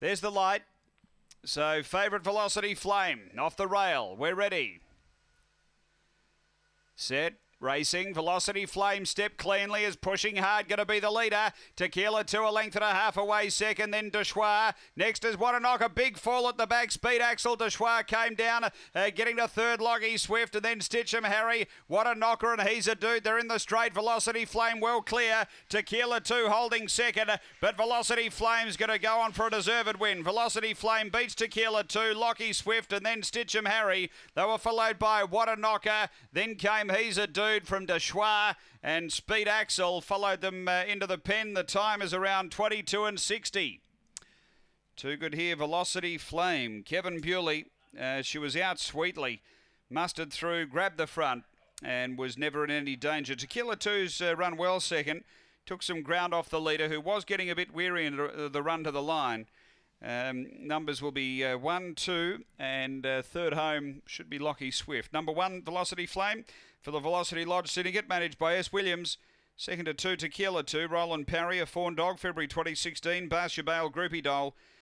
There's the light. So favourite velocity flame off the rail. We're ready. Set. Racing, Velocity Flame step cleanly is pushing hard, going to be the leader. Tequila to a length and a half away, second, then Deshwa. Next is What a Knock, a big fall at the back speed. Axel Deshwa came down, uh, getting to third, Loggy Swift, and then Stitchem Harry. What a Knocker, and he's a dude. They're in the straight. Velocity Flame well clear. Tequila 2 holding second, but Velocity Flame's going to go on for a deserved win. Velocity Flame beats Tequila 2, Lockie Swift, and then Stitchem Harry. They were followed by What a Knocker, then came He's a Dude third from Deschwa and Speed Axel followed them uh, into the pen. The time is around 22 and 60. Too good here. Velocity Flame. Kevin Bewley, uh, she was out sweetly. Mustered through, grabbed the front and was never in any danger. Tequila 2's uh, run well second. Took some ground off the leader who was getting a bit weary in the run to the line. Um, numbers will be uh, 1, 2, and uh, third home should be Lockie Swift. Number 1, Velocity Flame for the Velocity Lodge Syndicate, managed by S. Williams. Second to 2, Tequila 2, Roland Parry, a fawn dog, February 2016, Barsha Bale Groupie Doll.